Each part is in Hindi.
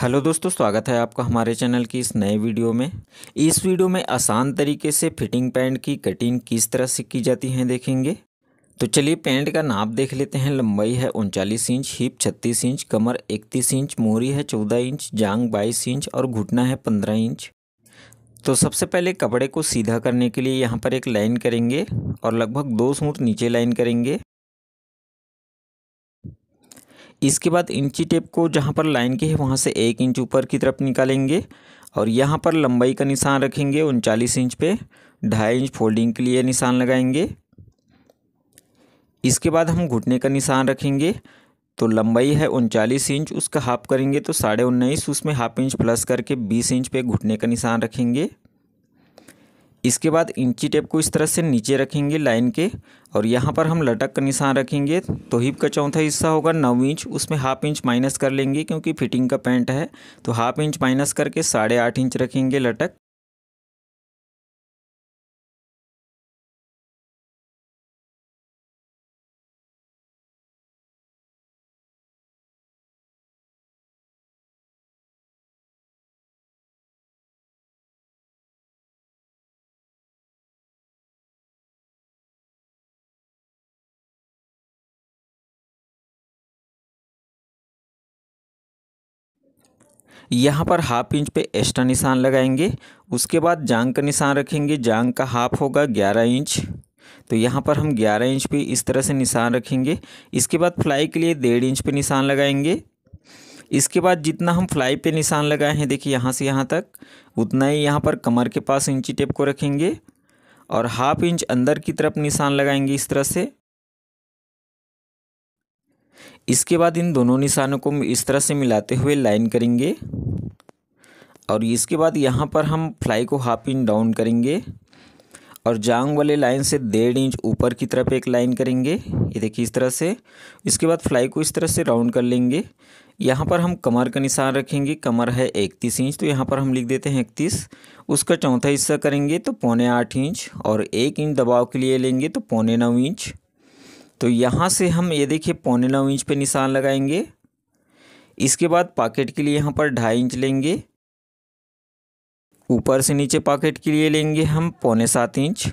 हेलो दोस्तों स्वागत है आपका हमारे चैनल की इस नए वीडियो में इस वीडियो में आसान तरीके से फिटिंग पैंट की कटिंग किस तरह से की जाती है देखेंगे तो चलिए पैंट का नाप देख लेते हैं लंबाई है उनचालीस इंच हिप छत्तीस इंच कमर इकतीस इंच मोरी है चौदह इंच जांग बाईस इंच और घुटना है पंद्रह इंच तो सबसे पहले कपड़े को सीधा करने के लिए यहाँ पर एक लाइन करेंगे और लगभग दो सूट नीचे लाइन करेंगे इसके बाद इंची टेप को जहाँ पर लाइन के है वहाँ से एक इंच ऊपर की तरफ निकालेंगे और यहाँ पर लंबाई का निशान रखेंगे उनचालीस इंच पे ढाई इंच फोल्डिंग के लिए निशान लगाएंगे इसके बाद हम घुटने का निशान रखेंगे तो लंबाई है उनचालीस इंच उसका हाफ करेंगे तो साढ़े उन्नीस उसमें हाफ इंच प्लस करके बीस इंच पे घुटने का निशान रखेंगे इसके बाद इंची टेप को इस तरह से नीचे रखेंगे लाइन के और यहाँ पर हम लटक का निशान रखेंगे तो हिप का चौथा हिस्सा होगा नौ इंच उसमें हाफ इंच माइनस कर लेंगे क्योंकि फिटिंग का पैंट है तो हाफ इंच माइनस करके साढ़े आठ इंच रखेंगे लटक यहाँ पर हाफ इंच पे एक्स्ट्रा निशान लगाएंगे उसके बाद जांग का निशान रखेंगे जांग का हाफ होगा ग्यारह इंच तो यहाँ पर हम 11 इंच पे इस तरह से निशान रखेंगे इसके बाद फ्लाई के लिए डेढ़ इंच पे निशान लगाएंगे इसके बाद जितना हम फ्लाई पे निशान लगाए हैं देखिए यहाँ से यहाँ तक उतना ही यहाँ पर कमर के पास इंची टेप को रखेंगे और हाफ इंच अंदर की तरफ निशान लगाएंगे इस तरह से इसके बाद इन दोनों निशानों को इस तरह से मिलाते हुए लाइन करेंगे और इसके बाद यहाँ पर हम फ्लाई को हाफ इंच डाउन करेंगे और जांग वाले लाइन से डेढ़ इंच ऊपर की तरफ एक लाइन करेंगे ये देखिए इस तरह से इसके बाद फ्लाई को इस तरह से राउंड कर लेंगे यहाँ पर हम कमर का निशान रखेंगे कमर है इकतीस इंच तो यहाँ पर हम लिख देते हैं इकतीस उसका चौथा हिस्सा करेंगे तो पौने आठ इंच और एक इंच दबाव के लिए लेंगे तो पौने नौ इंच तो यहाँ से हम ये देखिए पौने नौ इंच पे निशान लगाएंगे इसके बाद पॉकेट के लिए यहाँ पर ढाई इंच लेंगे ऊपर से नीचे पॉकेट के लिए लेंगे हम पौने सात इंच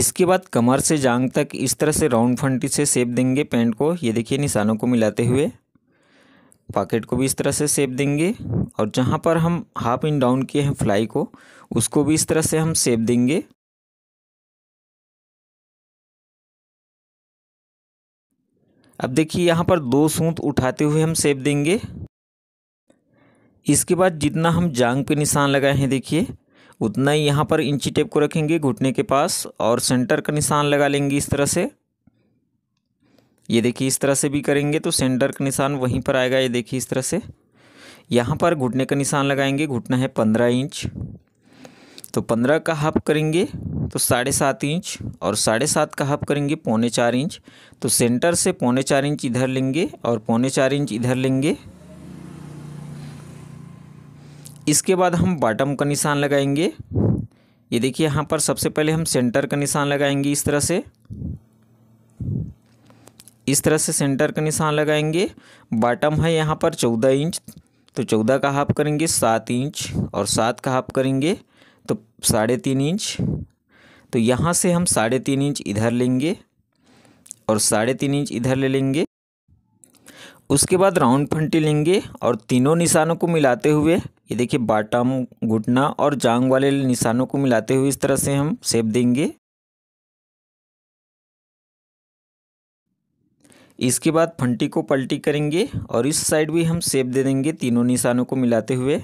इसके बाद कमर से जांग तक इस तरह से राउंड फंटी से सेप देंगे पैंट को ये देखिए निशानों को मिलाते हुए पॉकेट को भी इस तरह से सेप देंगे और जहाँ पर हम हाफ इन डाउन किए हैं फ्लाई को उसको भी इस तरह से हम सेप देंगे अब देखिए यहाँ पर दो सूत उठाते हुए हम सेप देंगे इसके बाद जितना हम जांग पे निशान लगाए हैं देखिए उतना ही यहाँ पर इंची टेप को रखेंगे घुटने के पास और सेंटर का निशान लगा लेंगे इस तरह से ये देखिए इस तरह से भी करेंगे तो सेंटर का निशान वहीं पर आएगा ये देखिए इस तरह से यहाँ पर घुटने का निशान लगाएंगे घुटना है पंद्रह इंच तो पंद्रह का हाफ करेंगे तो साढ़े सात इंच और साढ़े सात का हाफ करेंगे पौने चार इंच तो सेंटर से पौने चार इंच इधर लेंगे और पौने चार इंच इधर लेंगे इसके बाद हम बॉटम का निशान लगाएंगे ये देखिए यहाँ पर सबसे पहले हम सेंटर का निशान लगाएंगे इस तरह से इस तरह से सेंटर का निशान लगाएंगे बॉटम है यहाँ पर चौदह इंच तो चौदह का हाफ करेंगे सात इंच और सात का हाफ करेंगे साढ़े तीन इंच तो यहाँ से हम साढ़े तीन इंच इधर लेंगे और साढ़े तीन इंच इधर ले लेंगे उसके बाद राउंड फंटी लेंगे और तीनों निशानों को मिलाते हुए ये देखिए बाटम घुटना और जांग वाले निशानों को मिलाते हुए इस तरह से हम सेप देंगे इसके बाद फंटी को पलटी करेंगे और इस साइड भी हम सेप दे देंगे तीनों निशानों को मिलाते हुए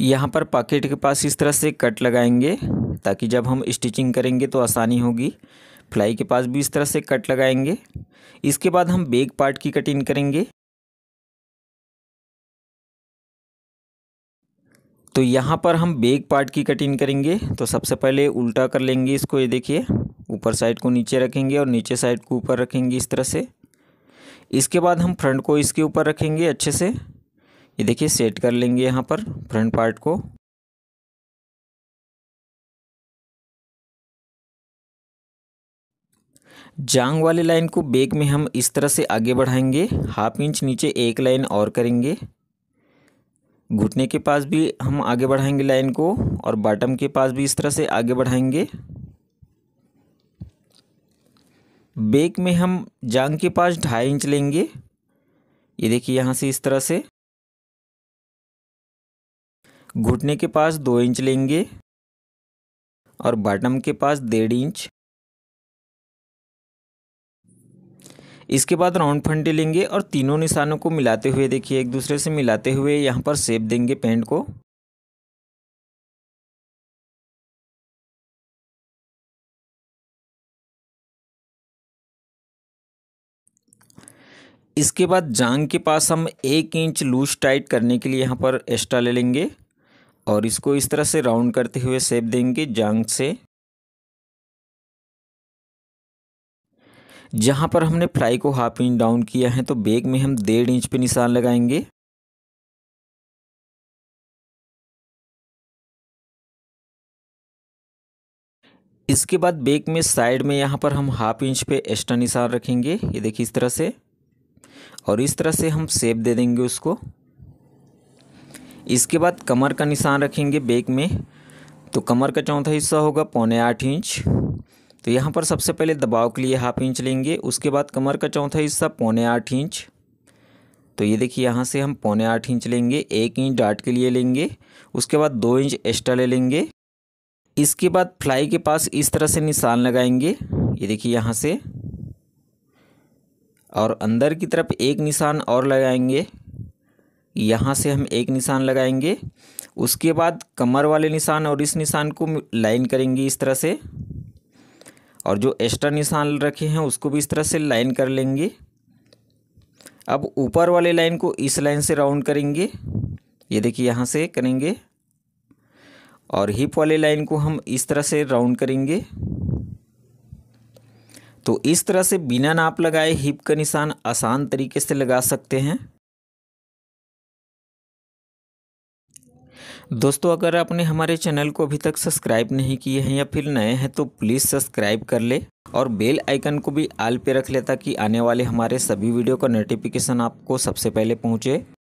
यहाँ पर पॉकेट के पास इस तरह से कट लगाएंगे ताकि जब हम स्टिचिंग करेंगे तो आसानी होगी फ्लाई के पास भी इस तरह से कट लगाएंगे इसके बाद हम बेग पार्ट की कटिंग करेंगे तो यहाँ पर हम बेग पार्ट की कटिंग करेंगे तो सबसे पहले उल्टा कर लेंगे इसको ये देखिए ऊपर साइड को नीचे रखेंगे और नीचे साइड को ऊपर रखेंगे इस तरह से इसके बाद हम फ्रंट को इसके ऊपर रखेंगे अच्छे से ये देखिए सेट कर लेंगे यहाँ पर फ्रंट पार्ट को जांग वाले लाइन को बेक में हम इस तरह से आगे बढ़ाएंगे हाफ इंच नीचे एक लाइन और करेंगे घुटने के पास भी हम आगे बढ़ाएंगे लाइन को और बॉटम के पास भी इस तरह से आगे बढ़ाएंगे बेक में हम जांग के पास ढाई इंच लेंगे ये देखिए यहाँ से इस तरह से घुटने के पास दो इंच लेंगे और बॉटम के पास डेढ़ इंच इसके बाद राउंड फंडे लेंगे और तीनों निशानों को मिलाते हुए देखिए एक दूसरे से मिलाते हुए यहाँ पर सेप देंगे पेंट को इसके बाद जांग के पास हम एक इंच लूज टाइट करने के लिए यहाँ पर एक्स्ट्रा ले लेंगे और इसको इस तरह से राउंड करते हुए सेप देंगे जांग से जहाँ पर हमने फ्राई को हाफ इंच डाउन किया है तो बेग में हम डेढ़ इंच पे निशान लगाएंगे इसके बाद बेग में साइड में यहाँ पर हम हाफ इंच पे एक्स्ट्रा निशान रखेंगे ये देखिए इस तरह से और इस तरह से हम सेप दे देंगे उसको इसके बाद कमर का निशान रखेंगे बैक में तो कमर का चौथा हिस्सा होगा पौने आठ इंच तो यहाँ पर सबसे पहले दबाव के लिए हाफ इंच लेंगे उसके बाद कमर का चौथा हिस्सा पौने आठ इंच तो ये देखिए यहाँ से हम पौने आठ इंच लेंगे एक इंच डाट के लिए लेंगे उसके बाद दो इंच एक्स्ट्रा ले लेंगे इसके बाद फ्लाई के पास इस तरह से निशान लगाएंगे ये देखिए यहाँ से और अंदर की तरफ एक निशान और लगाएंगे यहाँ से हम एक निशान लगाएंगे उसके बाद कमर वाले निशान और इस निशान को लाइन करेंगे इस तरह से और जो एक्स्ट्रा निशान रखे हैं उसको भी इस तरह से लाइन कर लेंगे अब ऊपर वाले लाइन को इस लाइन से राउंड करेंगे ये देखिए यहाँ से करेंगे और हिप वाले लाइन को हम इस तरह से राउंड करेंगे तो इस तरह से बिना नाप लगाए हिप का निशान आसान तरीके से लगा सकते हैं दोस्तों अगर आपने हमारे चैनल को अभी तक सब्सक्राइब नहीं किए हैं या फिर नए हैं तो प्लीज़ सब्सक्राइब कर ले और बेल आइकन को भी आल पे रख ले ताकि आने वाले हमारे सभी वीडियो का नोटिफिकेशन आपको सबसे पहले पहुंचे